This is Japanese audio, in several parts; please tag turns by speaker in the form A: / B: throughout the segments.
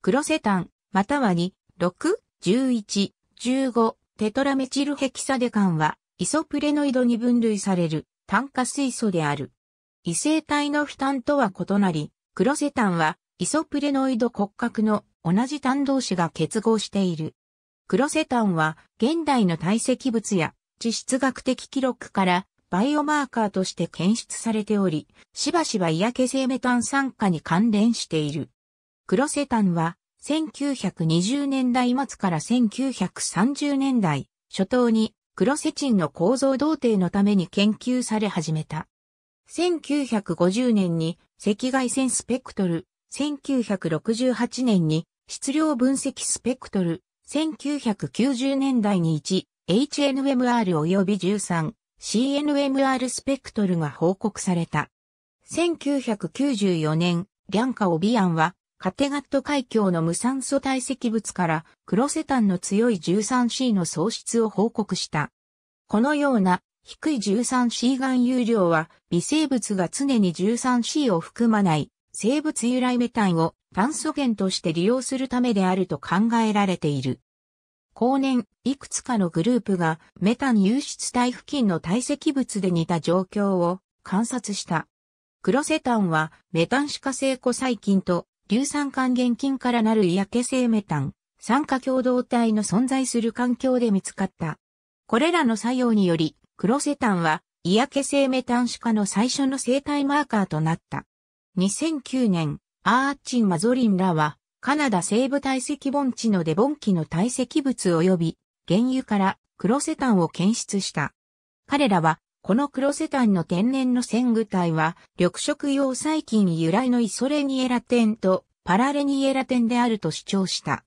A: クロセタン、または2、6、11、15、テトラメチルヘキサデカンは、イソプレノイドに分類される、炭化水素である。異性体の負担とは異なり、クロセタンは、イソプレノイド骨格の同じ単同士が結合している。クロセタンは、現代の堆積物や、地質学的記録から、バイオマーカーとして検出されており、しばしば嫌気性メタン酸化に関連している。クロセタンは、1920年代末から1930年代初頭にクロセチンの構造同定のために研究され始めた。1950年に赤外線スペクトル、1968年に質量分析スペクトル、1990年代に 1HNMR 及び 13CNMR スペクトルが報告された。1994年、リャンカ・オビアンはカテガット海峡の無酸素堆積物からクロセタンの強い 13C の喪失を報告した。このような低い 13C 含有量は微生物が常に 13C を含まない生物由来メタンを炭素源として利用するためであると考えられている。後年、いくつかのグループがメタン湧出体付近の堆積物で似た状況を観察した。クロセタンはメタン歯化性コ細菌と硫酸還元菌からなる嫌気性メタン、酸化共同体の存在する環境で見つかった。これらの作用により、クロセタンは、嫌気性メタン種化の最初の生態マーカーとなった。2009年、アーチン・マゾリンらは、カナダ西部堆積盆地のデボン期の堆積物及び、原油からクロセタンを検出した。彼らはこの黒セタンの天然の線具体は、緑色用細菌由来のイソレニエラ点とパラレニエラ点であると主張した。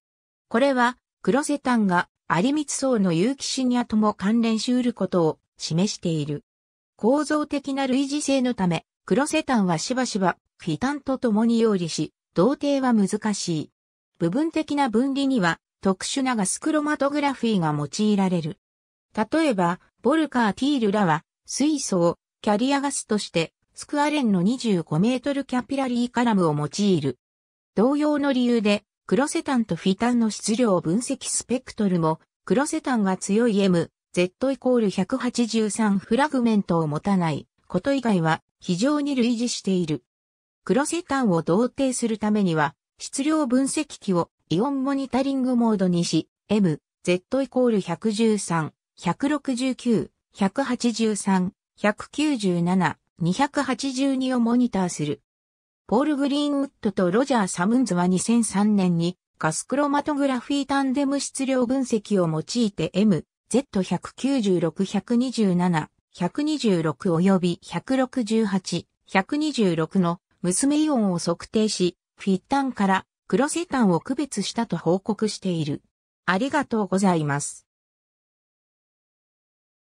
A: これは、黒セタンがアリミツ層の有機シニアとも関連し得ることを示している。構造的な類似性のため、黒セタンはしばしばフィタンと共に用理し、同定は難しい。部分的な分離には特殊なガスクロマトグラフィーが用いられる。例えば、ボルカー・ティールらは水素をキャリアガスとしてスクアレンの25メートルキャピラリーカラムを用いる。同様の理由でクロセタンとフィタンの質量分析スペクトルもクロセタンが強い M、Z イコール183フラグメントを持たないこと以外は非常に類似している。クロセタンを同定するためには質量分析器をイオンモニタリングモードにし、M、Z イコール113、169、183、197、282をモニターする。ポール・グリーンウッドとロジャー・サムンズは2003年にガスクロマトグラフィータンデム質量分析を用いて M、Z196、127、126及び168、126の娘イオンを測定し、フィッタンからクロセタンを区別したと報告している。ありがとうございます。